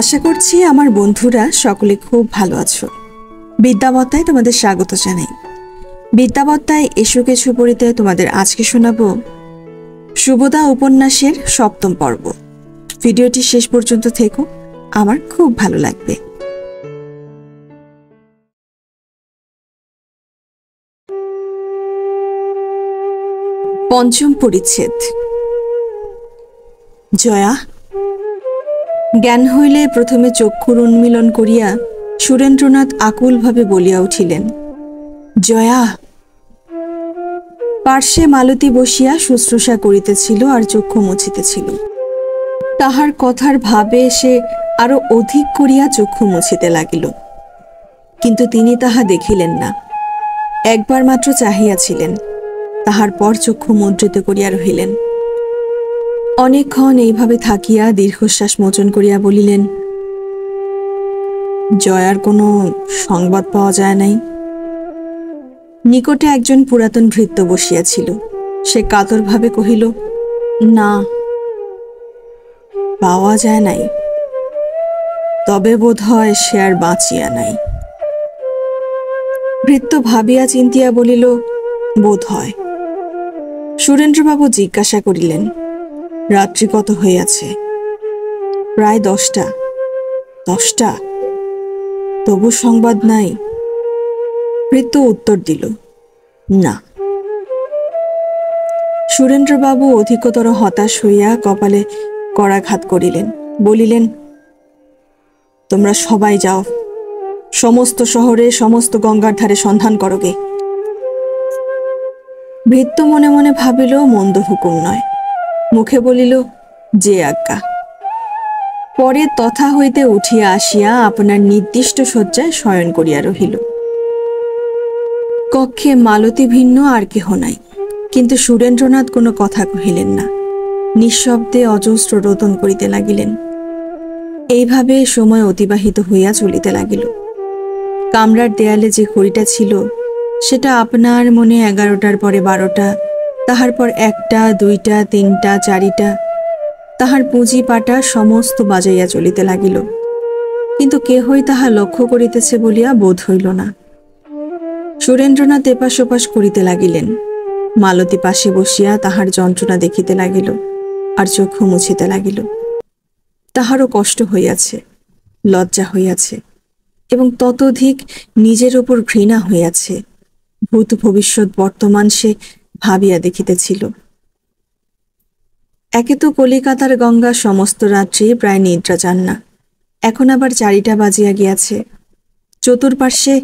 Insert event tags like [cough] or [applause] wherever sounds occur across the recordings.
আশা করছি আমার বন্ধুরা সকলে খুব ভালো আছো বিদ্যাবত্তায় তোমাদের স্বাগত জানাই বিদ্যাবত্তায় এসো কিছু পড়িতে তোমাদের আজকে শোনাব সুবোধা উপন্যাসের সপ্তম পর্ব ভিডিওটি শেষ পর্যন্ত থেকো আমার খুব ভালো লাগবে পঞ্চম পরিচ্ছেদ জয়া জ্ঞান হইলে প্রথমে চক্ষুর উন্মিলন করিয়া সুরেন্দ্রনাথ আকুলভাবে বলিয়া উঠিলেন জয়া পার্শ্বে মালতী বসিয়া শুশ্রূষা করিতেছিল আর চক্ষু মুছিতেছিল তাহার কথার ভাবে সে আরো অধিক করিয়া চক্ষু মুছিতে লাগিল কিন্তু তিনি তাহা দেখিলেন না একবার মাত্র চাহিয়াছিলেন তাহার পর চক্ষু মুদ্রিত করিয়া রহিলেন অনেকক্ষণ এইভাবে থাকিয়া দীর্ঘশ্বাস মোচন করিয়া বলিলেন জয়ার কোনো সংবাদ পাওয়া যায় নাই নিকটে একজন পুরাতন ভৃত্য বসিয়াছিল সে কাতরভাবে কহিল না পাওয়া যায় নাই তবে বোধ হয় সে আর বাঁচিয়া নাই ভৃত্য ভাবিয়া চিন্তিয়া বলিল বোধ হয় সুরেন্দ্রবাবু জিজ্ঞাসা করিলেন রাত্রি কত হইয়াছে প্রায় দশটা দশটা তবু সংবাদ নাই মৃত্যু উত্তর দিল না সুরেন্দ্রবাবু অধিকতর হতাশ হইয়া কপালে করাঘাত করিলেন বলিলেন তোমরা সবাই যাও সমস্ত শহরে সমস্ত গঙ্গার ধারে সন্ধান করোগে ভৃত্য মনে মনে ভাবিল মন্দ হুকুম নয় মুখে বলিল যে আজ্ঞা পরে তথা হইতে উঠিয়া আসিয়া আপনার নির্দিষ্ট শয্যায় শয়ন করিয়া রহিল কক্ষে মালতী ভিন্ন আর কেহ নাই কিন্তু সুরেন্দ্রনাথ কোনো কথা কহিলেন না নিঃশব্দে অজস্র রোদন করিতে লাগিলেন এইভাবে সময় অতিবাহিত হইয়া চলিতে লাগিল কামরার দেয়ালে যে ঘড়িটা ছিল সেটা আপনার মনে এগারোটার পরে বারোটা তাহার পর একটা দুইটা তিনটা চারিটা তাহার পুঁজি পাটা সমস্ত বাজাইয়া চলিতে লাগিল কিন্তু কেহই তাহা লক্ষ্য করিতেছে বলিয়া বোধ হইল না সুরেন্দ্রনাথ এপাশ ওপাশ করিতে লাগিলেন মালতী পাশে বসিয়া তাহার যন্ত্রণা দেখিতে লাগিল আর চক্ষু মুছিতে লাগিল তাহারও কষ্ট হইয়াছে লজ্জা হইয়াছে এবং ততোধিক নিজের ওপর ঘৃণা হইয়াছে ভূত ভবিষ্যৎ বর্তমান সে ভাবিয়া দেখিতেছিল একে তো কলিকাতার গঙ্গা সমস্ত রাত্রি প্রায় নিদ্রা যান না এখন আবার চারিটা বাজিয়া গিয়াছে চতুর্পার্শ্বে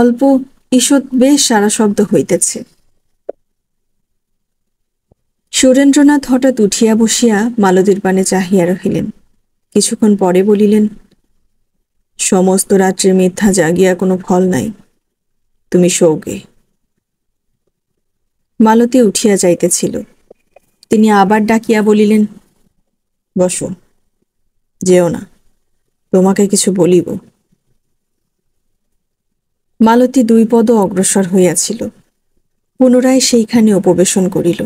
অল্প ঈষৎ বেশ সারা শব্দ হইতেছে সুরেন্দ্রনাথ হঠাৎ উঠিয়া বসিয়া মালদীর পানে চাহিয়া রহিলেন কিছুক্ষণ পরে বলিলেন সমস্ত রাত্রে মিথ্যা জাগিয়া কোনো ফল নাই তুমি সৌগে মালতী উঠিয়া যাইতেছিল তিনি আবার ডাকিয়া বলিলেন বসো যেও না তোমাকে কিছু বলিব মালতী দুই পদ অগ্রসর হইয়াছিল পুনরায় সেইখানে উপবেশন করিল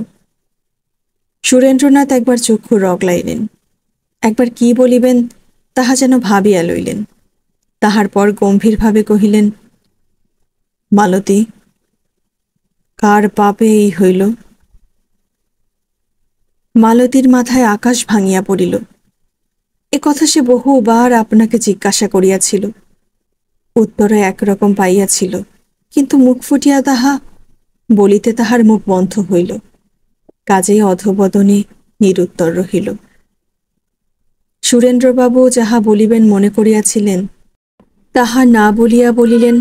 সুরেন্দ্রনাথ একবার চক্ষু রগলাইলেন একবার কি বলিবেন তাহা যেন ভাবিয়া লইলেন তাহার পর গম্ভীরভাবে কহিলেন মালতী কার পাপে এই হইল মালতীর মাথায় আকাশ ভাঙিয়া পড়িল এ কথা সে বহুবার আপনাকে জিজ্ঞাসা করিয়াছিল উত্তরে একরকম পাইয়াছিল কিন্তু মুখ ফুটিয়া তাহা বলিতে তাহার মুখ বন্ধ হইল কাজেই অধবদনে নিরুত্তর রহিল সুরেন্দ্রবাবু যাহা বলিবেন মনে করিয়াছিলেন তাহা না বলিয়া বলিলেন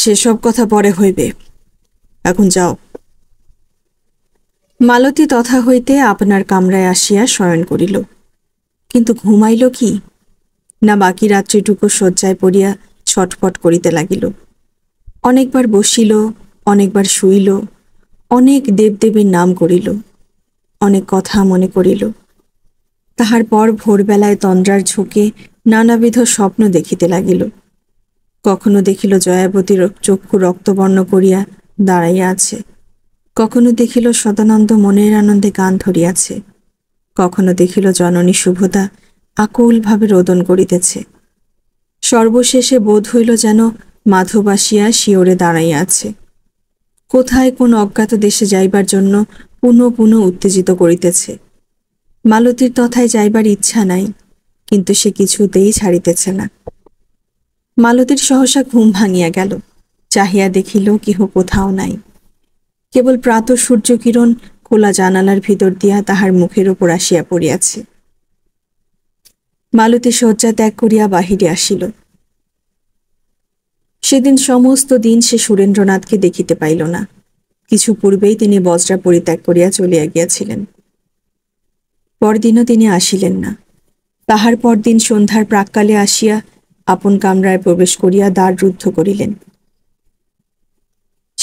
সেসব কথা পরে হইবে এখন যাও মালতী তথা হইতে আপনার কামরায় আসিয়া শয়ন করিল কিন্তু ঘুমাইল কি না বাকি রাত্রিটুকু শয্যায় পড়িয়া ছটফট করিতে লাগিল অনেকবার বসিল অনেকবার শুইল অনেক দেবদেবীর নাম করিল অনেক কথা মনে করিল তাহার পর ভোরবেলায় তন্দ্রার ঝোঁকে নানাবিধ স্বপ্ন দেখিতে লাগিল কখনো দেখিল জয়াবতীর চক্ষু রক্তবর্ণ করিয়া দাঁড়াইয়া আছে কখনো দেখিল সদানন্দ মনের আনন্দে গান ধরিয়াছে কখনো দেখিল জননী শুভতা আকুলভাবে রোদন করিতেছে সর্বশেষে বোধ হইল যেন মাধব আসিয়া শিওরে দাঁড়াইয়া আছে কোথায় কোন অজ্ঞাত দেশে যাইবার জন্য পুনঃ পুনঃ উত্তেজিত করিতেছে মালতীর তথায় যাইবার ইচ্ছা নাই কিন্তু সে কিছুতেই ছাড়িতেছে না মালতীর সহসা ঘুম ভাঙিয়া গেল চাহিয়া দেখিল কেহ কোথাও নাই কেবল প্রাত সূর্যকিরণ খোলা জানালার ভিতর দিয়া তাহার মুখের ওপর আসিয়া পড়িয়াছে মালতি শয্যা ত্যাগ করিয়া বাহিরে আসিল সেদিন সমস্ত দিন সে সুরেন্দ্রনাথকে দেখিতে পাইল না কিছু পূর্বেই তিনি বজ্রা পরিত্যাগ করিয়া চলিয়া গিয়াছিলেন পরদিনও তিনি আসিলেন না তাহার পরদিন সন্ধ্যার প্রাককালে আসিয়া আপন কামরায় প্রবেশ করিয়া দ্বার রুদ্ধ করিলেন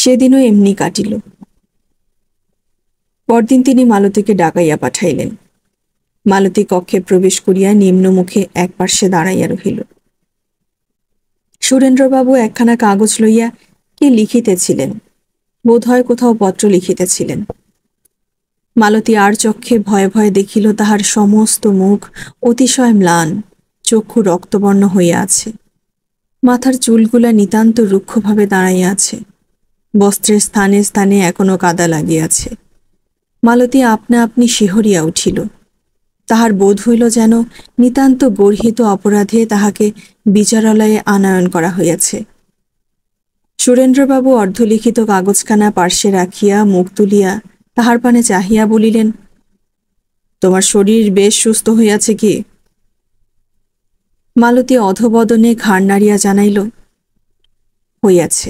সেদিনও এমনি কাটিল পরদিন তিনি মালতীকে ডাকাইয়া পাঠাইলেন মালতী কক্ষে প্রবেশ করিয়া নিম্নমুখে এক পার্শ্বে দাঁড়াইয়া রহিল সুরেন্দ্রবাবু একখানা কাগজ লইয়া কি লিখিতেছিলেন বোধ হয় কোথাও পত্র লিখিতেছিলেন মালতী আর চক্ষে ভয়ে ভয়ে দেখিল তাহার সমস্ত মুখ অতিশয় ম্লান চক্ষু রক্তবর্ণ হইয়া আছে মাথার চুলগুলা নিতান্ত রুক্ষভাবে দাঁড়াইয়া আছে বস্ত্রের স্থানে স্থানে এখনো কাদা লাগিয়াছে মালতী আপনা আপনি শিহরিয়া উঠিল তাহার বোধ হইল যেন নিতান্ত গর্হিত অপরাধে তাহাকে বিচারালয়ে আনায়ন করা হইয়াছে সুরেন্দ্রবাবু অর্ধলিখিত কাগজখানা পার্শ্বে রাখিয়া মুখ তুলিয়া তাহার পানে চাহিয়া বলিলেন তোমার শরীর বেশ সুস্থ হইয়াছে কি মালতী অধবদনে ঘাড় নাড়িয়া জানাইল হইয়াছে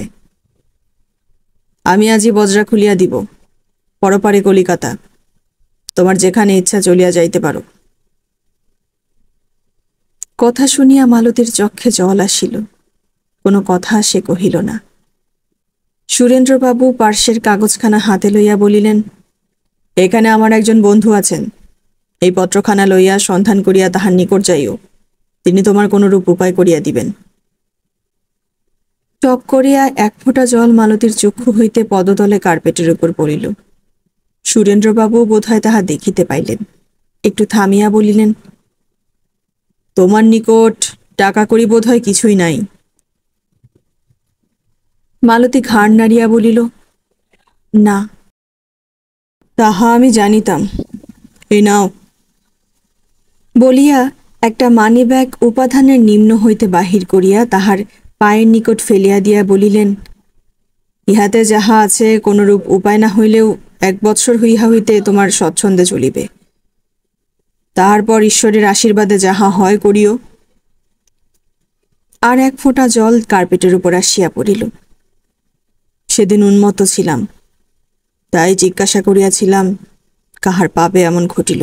আমি আজি বজরা খুলিয়া দিব পরপারে কলিকাতা তোমার যেখানে ইচ্ছা চলিয়া যাইতে পারো কথা শুনিয়া মালতীর চক্ষে জল আসিল কোনো কথা সে কহিল না সুরেন্দ্রবাবু পার্শ্বের কাগজখানা হাতে লইয়া বলিলেন এখানে আমার একজন বন্ধু আছেন এই পত্রখানা লইয়া সন্ধান করিয়া তাহার নিকট যাইও তিনি তোমার কোনরূপ উপায় করিয়া দিবেন টপ করিয়া এক ফোঁটা জল মালতীর চক্ষু হইতে পদতলে কার্পেটের উপর পড়িল সুরেন্দ্রবাবু বোধ হয় তাহা দেখিতে পাইলেন একটু থামিয়া বলিলেন তোমার নিকট টাকা করি হয় কিছুই নাই মালতী ঘাড় নাড়িয়া বলিল না তাহা আমি জানিতাম এ নাও বলিয়া একটা মানি ব্যাগ উপাধানের নিম্ন হইতে বাহির করিয়া তাহার পায়ের নিকট ফেলিয়া দিয়া বলিলেন ইহাতে যাহা আছে কোনরূপ উপায় না হইলেও এক বৎসর হইয়া হইতে তোমার স্বচ্ছন্দে চলিবে তাহারপর ঈশ্বরের আশীর্বাদে যাহা হয় করিও আর এক ফোঁটা জল কার্পেটের উপর আসিয়া পড়িল সেদিন উন্মত ছিলাম তাই জিজ্ঞাসা করিয়াছিলাম কাহার পাবে এমন ঘটিল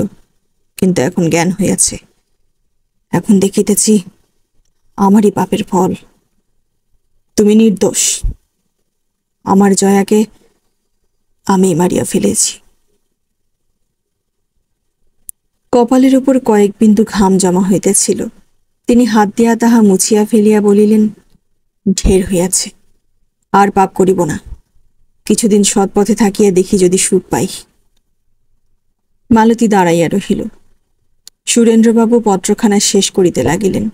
কিন্তু এখন জ্ঞান হইয়াছে এখন দেখিতেছি আমারই পাপের ফল তুমি নির্দোষ আমার জয়াকে আমি মারিয়া ফেলেছি কপালের উপর কয়েক বিন্দু ঘাম জমা হইতেছিল তিনি হাত দিয়া তাহা মুছিয়া ফেলিয়া বলিলেন ঢের হইয়াছে আর পাপ করিব না কিছুদিন সৎপথে থাকিয়া দেখি যদি সুখ পাই মালতী দাঁড়াইয়া রহিল সুরেন্দ্রবাবু পত্রখানা শেষ করিতে লাগিলেন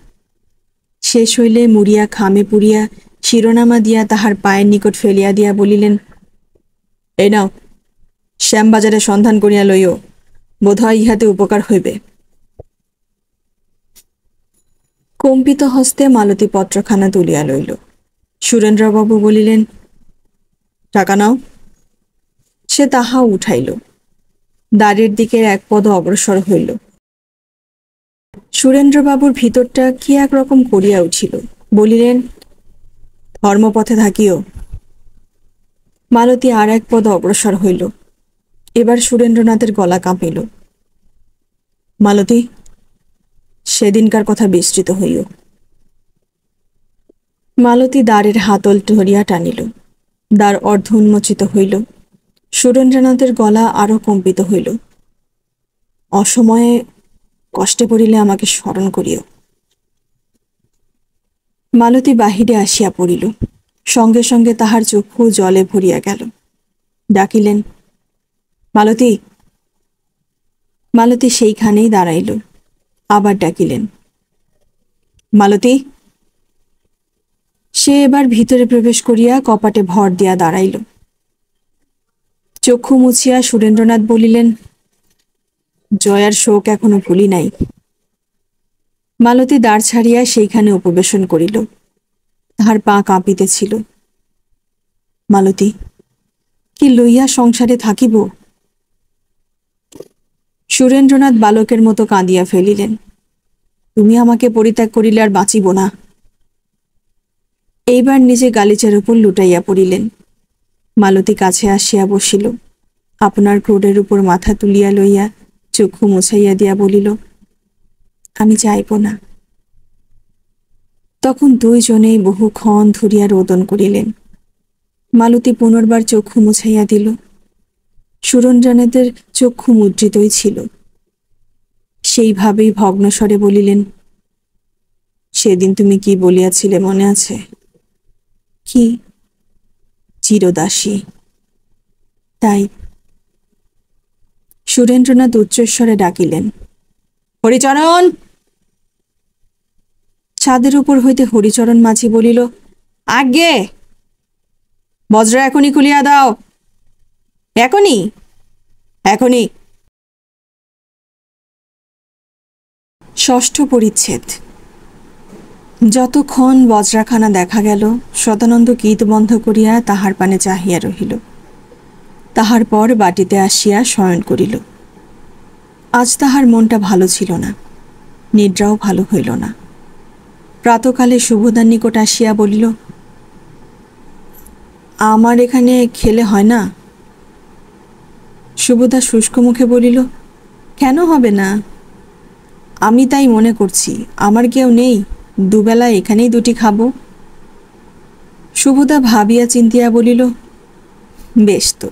শেষ হইলে মুড়িয়া খামে পুড়িয়া শিরোনামা দিয়া তাহার পায়ের নিকট ফেলিয়া দিয়া বলিলেন এ নাও শ্যামবাজারে সন্ধান করিয়া লইও বোধহয় ইহাতে উপকার হইবে কম্পিত হস্তে মালতী পত্রখানা তুলিয়া লইল সুরেন্দ্রবাবু বলিলেন টাকা নাও সে তাহা উঠাইল দ্বারের দিকের এক পদ অগ্রসর হইল সুরেন্দ্রবাবুর ভিতরটা কি একরকম করিয়া উঠিল বলিলেন ধর্মপথে থাকিও মালতী আর এক পদ অগ্রসর হইল এবার সুরেন্দ্রনাথের গলা কাঁপিল মালতী সেদিনকার কথা বিস্তৃত হইও মালতী দ্বারের হাতল ধরিয়া টানিল দ্বার অর্ধ উন্মোচিত হইল সুরেন্দ্রনাথের গলা আরও কম্পিত হইল অসময়ে কষ্টে পড়িলে আমাকে স্মরণ করিও মালতী বাহিরে আসিয়া পড়িল সঙ্গে সঙ্গে তাহার চক্ষু জলে ভরিয়া গেল ডাকিলেন মালতী মালতী সেইখানেই দাঁড়াইল আবার ডাকিলেন মালতী সে এবার ভিতরে প্রবেশ করিয়া কপাটে ভর দিয়া দাঁড়াইল চক্ষু মুছিয়া সুরেন্দ্রনাথ বলিলেন জয়ার শোক এখনো ভুলি নাই মালতী দাঁড় ছাড়িয়া সেইখানে উপবেশন করিল তাহার পা কাঁপিতেছিল মালতী কি লইয়া সংসারে থাকিব সুরেন্দ্রনাথ বালকের মতো কাঁদিয়া ফেলিলেন তুমি আমাকে পরিত্যাগ করিলে আর বাঁচিব না এইবার নিজে গালিচার উপর লুটাইয়া পড়িলেন মালতী কাছে আসিয়া বসিল আপনার ক্রোড়ের উপর মাথা তুলিয়া লইয়া চক্ষু মুছাইয়া দিয়া বলিল আমি যাইব না তখন দুইজনেই বহুক্ষণ ধরিয়া রোদন করিলেন মালতী পুনর্বার চক্ষু মুছাইয়া দিল সুরঞ্জনেদের চক্ষু মুদ্রিতই ছিল সেইভাবেই ভগ্নস্বরে বলিলেন সেদিন তুমি কি বলিয়াছিলে মনে আছে কি চিরদাসী তাই সুরেন্দ্রনাথ উচ্চস্বরে ডাকিলেন হরিচরণ ছাদের উপর হইতে হরিচরণ মাঝি বলিল আগে বজ্র এখনই খুলিয়া দাও এখনই এখনই ষষ্ঠ পরিচ্ছেদ যতক্ষণ বজ্রাখানা দেখা গেল সদানন্দ গীত বন্ধ করিয়া তাহার পানে চাহিয়া রহিল তাহার পর বাটিতে আসিয়া শয়ন করিল আজ তাহার মনটা ভালো ছিল না নিদ্রাও ভালো হইল না প্রাতকালে শুভদার নিকট আসিয়া বলিল আমার এখানে খেলে হয় না শুভদা শুষ্ক মুখে বলিল কেন হবে না আমি তাই মনে করছি আমার কেউ নেই দুবেলা এখানেই দুটি খাব শুভদা ভাবিয়া চিন্তিয়া বলিল বেশ তো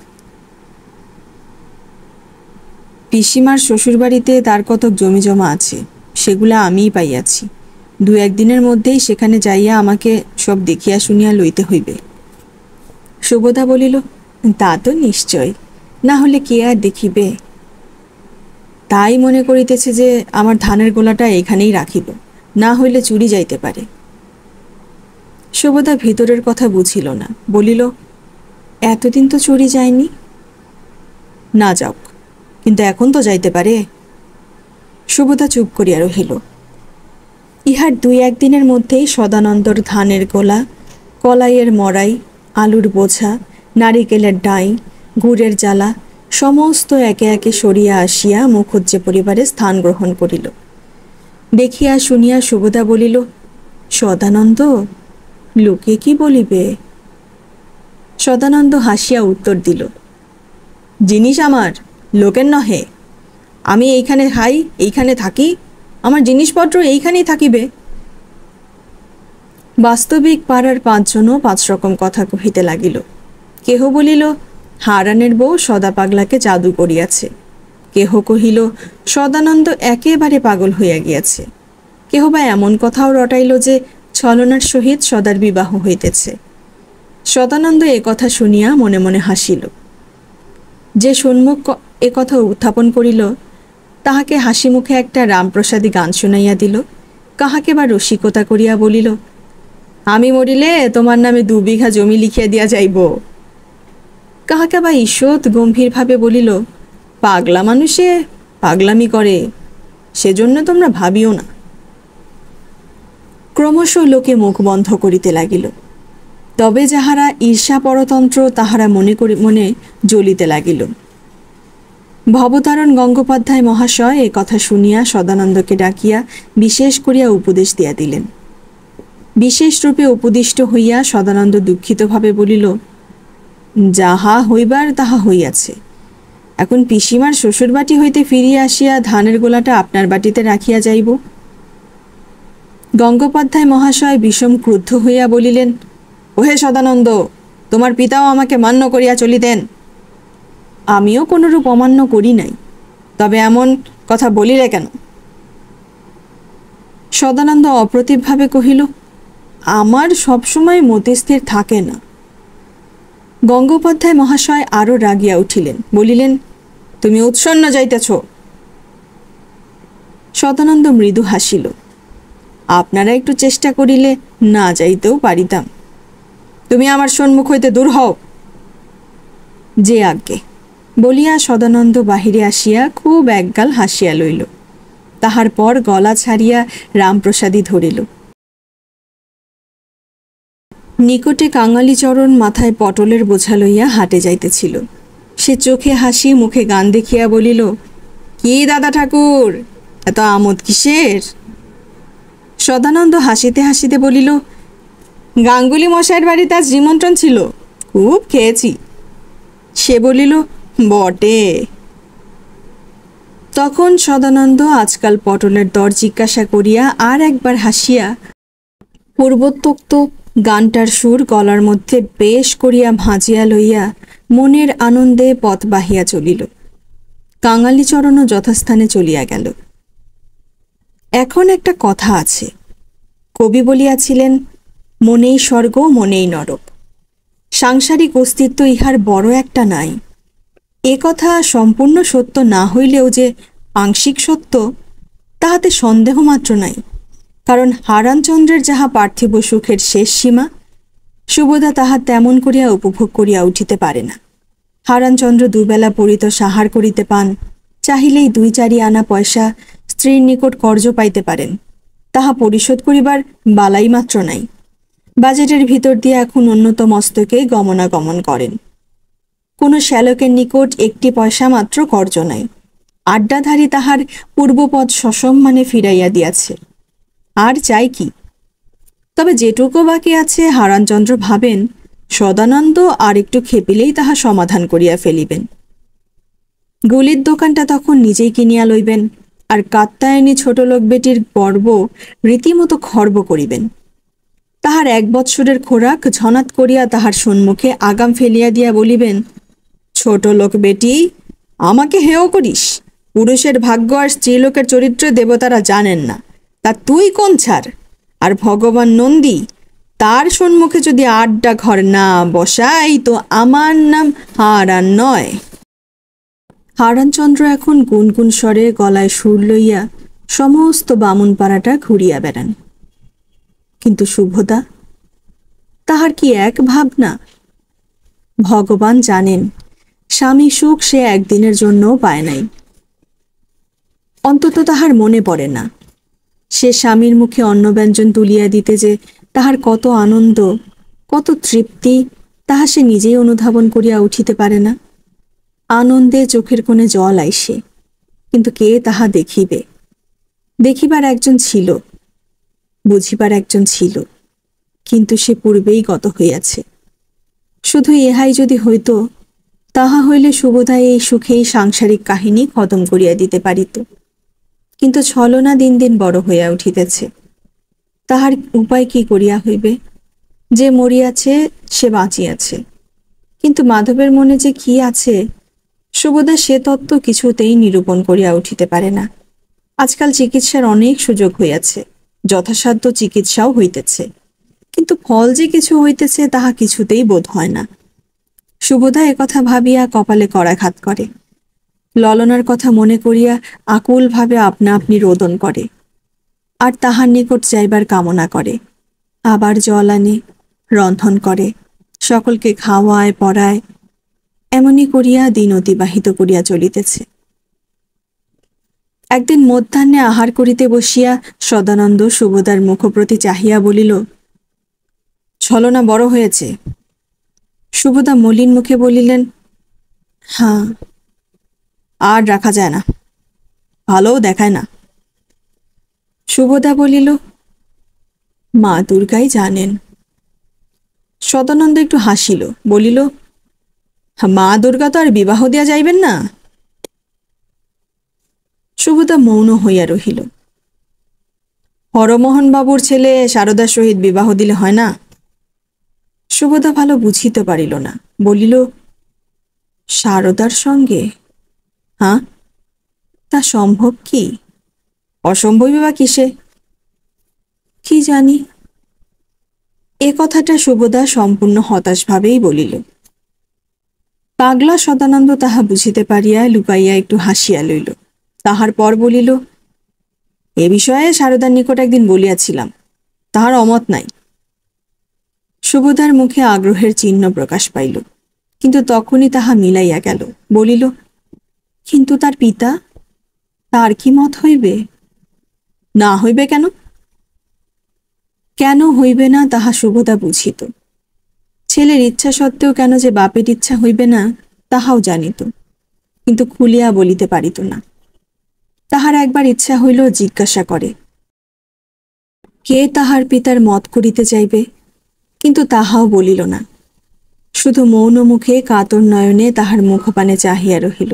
পিসিমার শ্বশুরবাড়িতে তার কতক জমি জমা আছে সেগুলা আমিই পাইয়াছি দু একদিনের মধ্যেই সেখানে যাইয়া আমাকে সব দেখিয়া শুনিয়া লইতে হইবে সুবোধা বলিল তা তো নিশ্চয় না হলে কে আর দেখিবে তাই মনে করিতেছে যে আমার ধানের গোলাটা এখানেই রাখিব না হইলে চুরি যাইতে পারে সুবোধা ভিতরের কথা বুঝিল না বলিল এতদিন তো চুরি যায়নি না যাওক কিন্তু এখন তো যাইতে পারে সুবোধা চুপ করিয়া রহিল ইহার দুই একদিনের মধ্যেই সদানন্দর ধানের গোলা কলাইয়ের মড়াই আলুর বোঝা নারিকেলের ডাই গুড়ের জ্বালা সমস্ত একে একে সরিয়া আসিয়া মুখুজ্জে পরিবারে স্থান গ্রহণ করিল দেখিয়া শুনিয়া সুবোধা বলিল সদানন্দ লোকে কি বলিবে সদানন্দ হাসিয়া উত্তর দিল জিনিস আমার লোকের নহে আমি এইখানে খাই এইখানে থাকি আমার জিনিসপত্র এইখানেই থাকিবে বাস্তবিক পাড়ার পাঁচজনও পাঁচ রকম কথা কহিতে লাগিল কেহ বলিল হারানের বউ সদা পাগলাকে জাদু করিয়াছে কেহ কহিল সদানন্দ একেবারে পাগল হইয়া গিয়াছে কেহ বা এমন কথাও রটাইল যে ছলনার সহিত সদার বিবাহ হইতেছে সদানন্দ এ কথা শুনিয়া মনে মনে হাসিল যে সন্মুখ এ কথা উত্থাপন করিল তাহাকে হাসি মুখে একটা রামপ্রসাদী গান শুনাইয়া দিল কাহাকে বা রসিকতা করিয়া বলিল আমি মরিলে তোমার নামে দু বিঘা জমি লিখিয়া দিয়া যাইব কাহাকে বা ঈষৎ গম্ভীরভাবে বলিল পাগলা মানুষে পাগলামি করে সেজন্য তোমরা ভাবিও না ক্রমশ লোকে মুখ বন্ধ করিতে লাগিল তবে যাহারা ঈর্ষা পরতন্ত্র তাহারা মনে করি মনে জ্বলিতে লাগিল ভবতারণ গঙ্গোপাধ্যায় মহাশয় এ কথা শুনিয়া সদানন্দকে ডাকিয়া বিশেষ করিয়া উপদেশ দিয়া দিলেন বিশেষরূপে উপদিষ্ট হইয়া সদানন্দ দুঃখিতভাবে বলিল যাহা হইবার তাহা হইয়াছে এখন পিসিমার শ্বশুর বাটি হইতে ফিরিয়া আসিয়া ধানের গোলাটা আপনার বাটিতে রাখিয়া যাইব গঙ্গোপাধ্যায় মহাশয় বিষম ক্রুদ্ধ হইয়া বলিলেন ওহে সদানন্দ তোমার পিতাও আমাকে মান্য করিয়া চলিতেন আমিও কোনরূপ অমান্য করি নাই তবে এমন কথা বলিলে কেন সদানন্দ অপ্রতিভভাবে কহিল আমার সবসময় মতিস্থির থাকে না গঙ্গোপাধ্যায় মহাশয় আরও রাগিয়া উঠিলেন বলিলেন তুমি উৎসন্ন যাইতেছ সদানন্দ মৃদু হাসিল আপনারা একটু চেষ্টা করিলে না যাইতেও পারিতাম তুমি আমার সম্মুখ হইতে দূর হও যে আজ্ঞে বলিয়া সদানন্দ বাহিরে আসিয়া খুব একগাল হাসিয়া লইল তাহার পর গলা ছাড়িয়া রামপ্রসাদী ধরিল নিকটে কাঙালিচরণ মাথায় পটলের বোঝা লইয়া হাটে যাইতেছিল সে চোখে হাসি মুখে গান দেখিয়া বলিল কি দাদা ঠাকুর এত আমোদ কিসের সদানন্দ হাসিতে হাসিতে বলিল গাঙ্গুলি মশাইয়ের বাড়ি তার নিমন্ত্রণ ছিল খুব খেয়েছি সে বলিল বটে তখন সদানন্দ আজকাল পটলের দর জিজ্ঞাসা করিয়া আর একবার হাসিয়া পূর্বোত্তক্ত গানটার সুর গলার মধ্যে বেশ করিয়া ভাঁজিয়া লইয়া মনের আনন্দে পথ বাহিয়া চলিল কাঙালিচরণও যথাস্থানে চলিয়া গেল এখন একটা কথা আছে কবি বলিয়াছিলেন মনেই স্বর্গ মনেই নরক সাংসারিক অস্তিত্ব ইহার বড় একটা নাই এ কথা সম্পূর্ণ সত্য না হইলেও যে আংশিক সত্য তাহাতে সন্দেহ মাত্র নাই কারণ হারানচন্দ্রের যাহা পার্থিব সুখের শেষ সীমা সুবোধা তাহা তেমন করিয়া উপভোগ করিয়া উঠিতে পারে না হারানচন্দ্র দুবেলা পরিত সাহার করিতে পান চাহিলেই দুই চারি আনা পয়সা স্ত্রীর নিকট কর্জ পাইতে পারেন তাহা পরিশোধ করিবার বালাই মাত্র নাই বাজেটের ভিতর দিয়ে এখন অন্যতম মস্তকে গমনাগমন করেন কোনো শ্যালকের নিকট একটি পয়সা মাত্র কর্য নাই আড্ডাধারী তাহার পূর্বপদ সসম্মানে ফিরাইয়া দিয়াছে আর চাই কি তবে যেটুকু বাকি আছে হারানচন্দ্র ভাবেন সদানন্দ আর একটু খেপিলেই তাহা সমাধান করিয়া ফেলিবেন গুলির দোকানটা তখন নিজেই কিনিয়া লইবেন আর কাত্তায়নী ছোট লোক বেটির গর্ব রীতিমতো খর্ব করিবেন তাহার এক বৎসরের খোরাক ঝনাত করিয়া তাহার সম্মুখে আগাম ফেলিয়া দিয়া বলিবেন ছোট লোক বেটি আমাকে হেও করিস পুরুষের ভাগ্য আর স্ত্রীলোকের চরিত্র দেবতারা জানেন না তা তুই কোন ছাড় আর ভগবান নন্দী তার সম্মুখে যদি আড্ডা ঘর না বসাই তো আমার নাম হারান নয় হারানচন্দ্র এখন গুনগুন স্বরে গলায় সুর লইয়া সমস্ত বামুন পাড়াটা ঘুরিয়া বেড়ান কিন্তু শুভদা তাহার কি এক ভাবনা ভগবান জানেন স্বামী সুখ সে একদিনের জন্যও পায় নাই অন্তত তাহার মনে পড়ে না সে স্বামীর মুখে অন্ন ব্যঞ্জন তুলিয়া দিতে যে তাহার কত আনন্দ কত তৃপ্তি তাহা সে নিজেই অনুধাবন করিয়া উঠিতে পারে না আনন্দে চোখের কোণে জল আইসে কিন্তু কে তাহা দেখিবে দেখিবার একজন ছিল বুঝিবার একজন ছিল কিন্তু সে পূর্বেই গত হইয়াছে শুধু ইহাই যদি হইত তাহা হইলে সুবোধা এই সুখেই সাংসারিক কাহিনী খতম করিয়া দিতে পারিত কিন্তু ছলনা দিন দিন বড় হইয়া উঠিতেছে তাহার উপায় কি করিয়া হইবে যে মরিয়াছে সে বাঁচিয়াছে কিন্তু মাধবের মনে যে কি আছে সুবোধা সে তত্ত্ব কিছুতেই নিরূপণ করিয়া উঠিতে পারে না আজকাল চিকিৎসার অনেক সুযোগ হইয়াছে যথাসাধ্য চিকিৎসাও হইতেছে কিন্তু ফল যে কিছু হইতেছে তাহা কিছুতেই বোধ হয় না শুভদা কথা ভাবিয়া কপালে করাঘাত করে ললনার কথা মনে করিয়া আকুলভাবে আপনা আপনি রোদন করে আর তাহার নিকট যাইবার কামনা করে আবার জল আনে রন্ধন করে সকলকে খাওয়ায় পড়ায় এমনি করিয়া দিন অতিবাহিত করিয়া চলিতেছে একদিন মধ্যাহ্নে আহার করিতে বসিয়া সদানন্দ শুভদার মুখপ্রতি চাহিয়া বলিল ছলনা বড় হয়েছে শুভদা মলিন মুখে বলিলেন হ্যাঁ আর রাখা যায় না ভালোও দেখায় না শুভদা বলিল মা দুর্গাই জানেন সদানন্দ একটু হাসিল বলিল মা দুর্গা তো আর বিবাহ দেয়া যাইবেন না শুভদা মৌন হইয়া রহিল হরমোহনবাবুর ছেলে সারদার সহিত বিবাহ দিলে হয় না সুবোধা ভালো বুঝিতে পারিল না বলিল সারদার সঙ্গে হ্যাঁ তা সম্ভব কি অসম্ভবই বা কিসে কি জানি এ কথাটা সুবোধা সম্পূর্ণ হতাশভাবেই বলিল পাগলা সদানন্দ তাহা বুঝিতে পারিয়া লুকাইয়া একটু হাসিয়া লইল তাহার পর বলিল এ বিষয়ে সারদার নিকট একদিন বলিয়াছিলাম তাহার অমত নাই সুবোধার মুখে আগ্রহের চিহ্ন প্রকাশ পাইল কিন্তু তখনই তাহা মিলাইয়া গেল বলিল কিন্তু তার পিতা তার কি মত হইবে না হইবে কেন কেন হইবে না তাহা সুবোধা বুঝিত ছেলের ইচ্ছা সত্ত্বেও কেন যে বাপের ইচ্ছা হইবে না তাহাও জানিত কিন্তু খুলিয়া বলিতে পারিত না তাহার একবার ইচ্ছা হইল জিজ্ঞাসা করে কে তাহার পিতার মত করিতে যাইবে কিন্তু তাহাও বলিল না শুধু মৌন মুখে কাতর নয়নে তাহার মুখপানে চাহিয়া রহিল